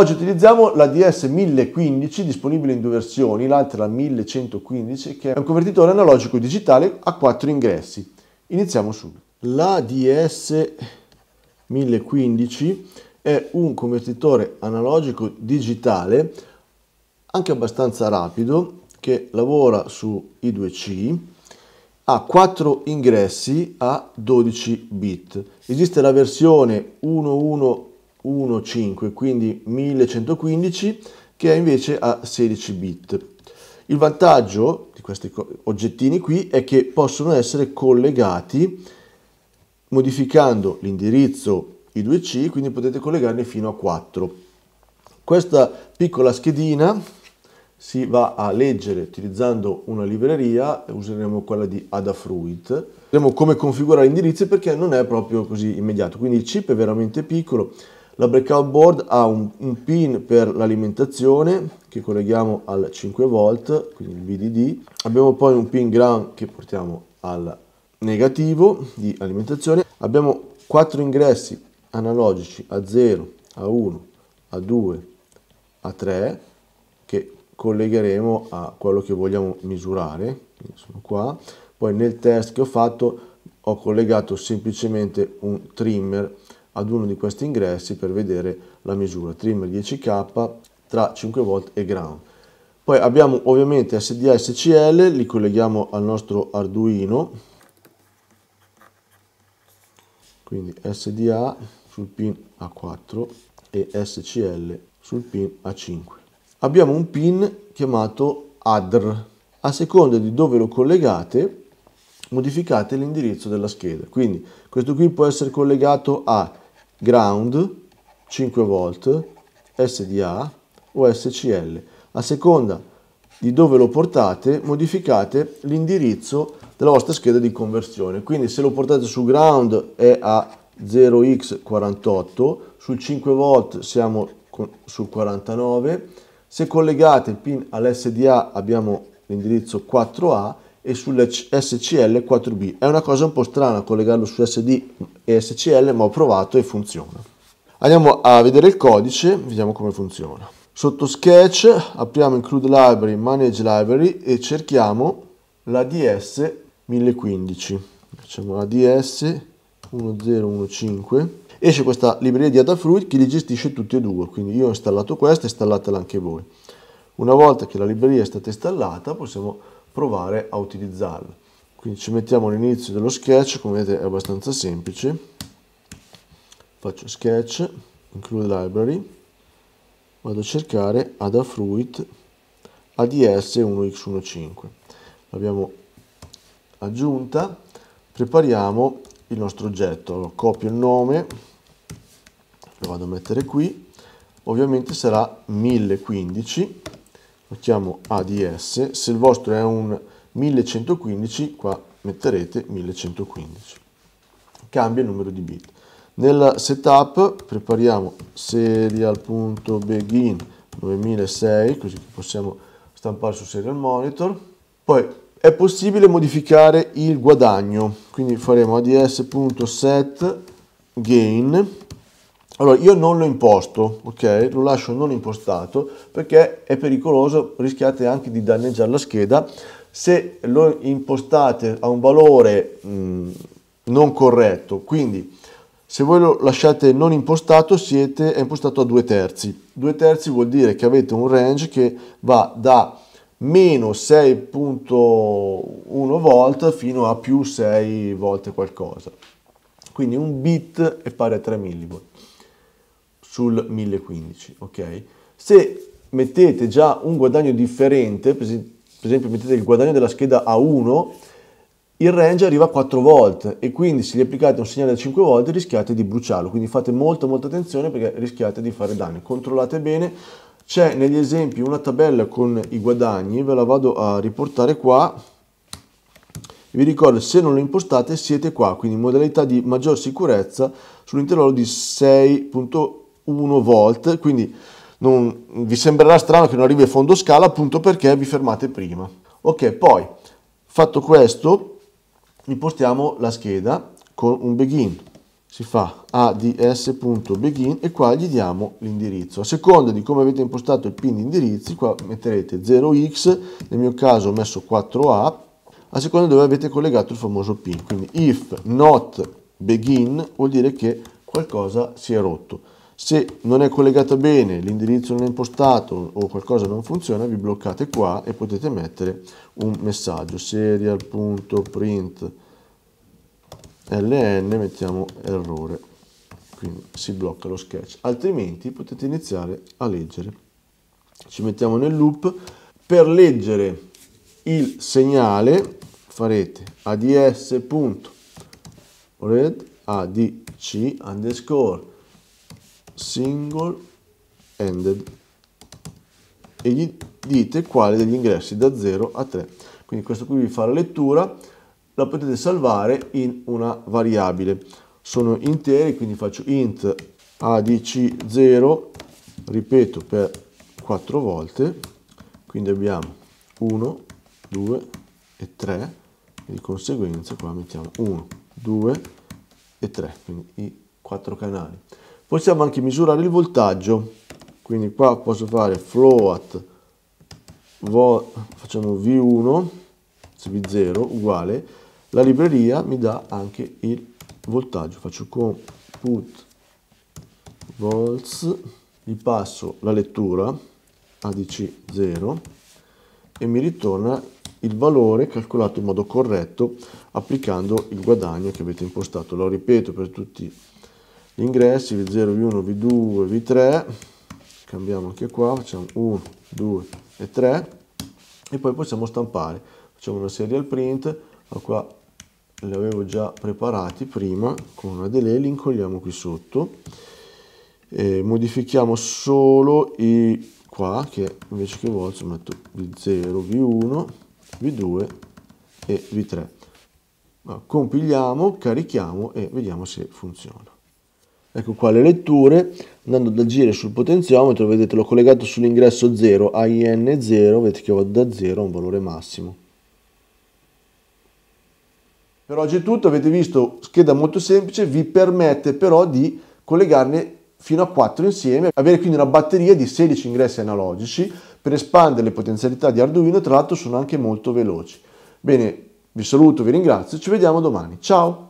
Oggi utilizziamo la DS1015 disponibile in due versioni, l'altra la 1115 che è un convertitore analogico digitale a quattro ingressi. Iniziamo subito. La DS1015 è un convertitore analogico digitale anche abbastanza rapido che lavora su I2C ha quattro ingressi a 12 bit. Esiste la versione 11 1,5, quindi 1115 che è invece a 16 bit. Il vantaggio di questi oggettini qui è che possono essere collegati modificando l'indirizzo I2C, quindi potete collegarne fino a 4. Questa piccola schedina si va a leggere utilizzando una libreria, useremo quella di Adafruit. Vedremo come configurare l'indirizzo perché non è proprio così immediato, quindi il chip è veramente piccolo, la breakout board ha un, un pin per l'alimentazione che colleghiamo al 5 volt, quindi il VDD. Abbiamo poi un pin ground che portiamo al negativo di alimentazione. Abbiamo quattro ingressi analogici a 0, a 1, a 2, a 3 che collegheremo a quello che vogliamo misurare. Quindi sono qua. Poi nel test che ho fatto ho collegato semplicemente un trimmer ad uno di questi ingressi per vedere la misura trimmer 10k tra 5 volt e ground poi abbiamo ovviamente SDA e SCL li colleghiamo al nostro Arduino quindi SDA sul pin A4 e SCL sul pin A5 abbiamo un pin chiamato ADR a seconda di dove lo collegate modificate l'indirizzo della scheda. Quindi questo qui può essere collegato a ground 5 volt, SDA o SCL. A seconda di dove lo portate modificate l'indirizzo della vostra scheda di conversione. Quindi se lo portate su ground è a 0x48, sul 5 volt siamo sul 49, se collegate il pin all'SDA abbiamo l'indirizzo 4A e sulla SCL 4B. È una cosa un po' strana collegarlo su SD e SCL, ma ho provato e funziona. Andiamo a vedere il codice, vediamo come funziona. Sotto Sketch apriamo Include Library, Manage Library e cerchiamo l'ADS 1015. Facciamo ADS 1015. Esce questa libreria di Adafruit che li gestisce tutti e due, quindi io ho installato questa, installatela anche voi. Una volta che la libreria è stata installata possiamo provare a utilizzarla. Quindi ci mettiamo all'inizio dello sketch, come vedete è abbastanza semplice. Faccio sketch, include library, vado a cercare Adafruit ADS 1x15. L'abbiamo aggiunta, prepariamo il nostro oggetto. Allora, copio il nome, lo vado a mettere qui, ovviamente sarà 1015 mettiamo ADS, se il vostro è un 1115, qua metterete 1115. Cambia il numero di bit. Nel setup prepariamo serial.begin 9006, così possiamo stampare su serial monitor. Poi è possibile modificare il guadagno, quindi faremo ads.set gain allora, io non lo imposto, ok? Lo lascio non impostato perché è pericoloso, rischiate anche di danneggiare la scheda. Se lo impostate a un valore mh, mm, non corretto, quindi se voi lo lasciate non impostato, siete, è impostato a due terzi. Due terzi vuol dire che avete un range che va da meno 6.1 volt fino a più 6 volte qualcosa. Quindi un bit è pari a 3 millivolt sul 1015, ok? Se mettete già un guadagno differente, per esempio mettete il guadagno della scheda a 1, il range arriva a 4 volt e quindi se gli applicate un segnale da 5 volt rischiate di bruciarlo, quindi fate molta molta attenzione perché rischiate di fare danni, controllate bene, c'è negli esempi una tabella con i guadagni, ve la vado a riportare qua, vi ricordo se non lo impostate siete qua, quindi modalità di maggior sicurezza sull'intervallo di 6.1 1 volt, quindi non, vi sembrerà strano che non arrivi a fondo scala appunto perché vi fermate prima. Ok, poi fatto questo impostiamo la scheda con un begin. Si fa ads.begin e qua gli diamo l'indirizzo. A seconda di come avete impostato il pin di indirizzi, qua metterete 0x, nel mio caso ho messo 4a, a seconda dove avete collegato il famoso pin. Quindi if not begin vuol dire che qualcosa si è rotto se non è collegata bene, l'indirizzo non è impostato o qualcosa non funziona, vi bloccate qua e potete mettere un messaggio Serial.println, mettiamo errore quindi si blocca lo sketch altrimenti potete iniziare a leggere ci mettiamo nel loop per leggere il segnale farete ads.read adc underscore single-ended e gli dite quale degli ingressi da 0 a 3. Quindi questo qui vi fa la lettura, la potete salvare in una variabile. Sono interi, quindi faccio int adc0, ripeto per 4 volte, quindi abbiamo 1, 2 e 3, e di conseguenza qua mettiamo 1, 2 e 3, quindi i 4 canali possiamo anche misurare il voltaggio quindi qua posso fare float at vo, facciamo v1 v0 uguale la libreria mi dà anche il voltaggio faccio con put volts gli passo la lettura adc 0 e mi ritorna il valore calcolato in modo corretto applicando il guadagno che avete impostato lo ripeto per tutti gli ingressi V0, V1, V2, V3, cambiamo anche qua, facciamo 1, 2 e 3 e poi possiamo stampare, facciamo una serial print, qua li avevo già preparati prima con una delay, li incolliamo qui sotto, e modifichiamo solo i qua che invece che volts metto V0, V1, V2 e V3. Compiliamo, carichiamo e vediamo se funziona. Ecco qua le letture, andando ad agire sul potenziometro, vedete l'ho collegato sull'ingresso 0, AIN0, vedete che ho da 0 un valore massimo. Per oggi è tutto, avete visto scheda molto semplice, vi permette però di collegarne fino a 4 insieme, avere quindi una batteria di 16 ingressi analogici per espandere le potenzialità di Arduino, tra l'altro sono anche molto veloci. Bene, vi saluto, vi ringrazio, ci vediamo domani, ciao!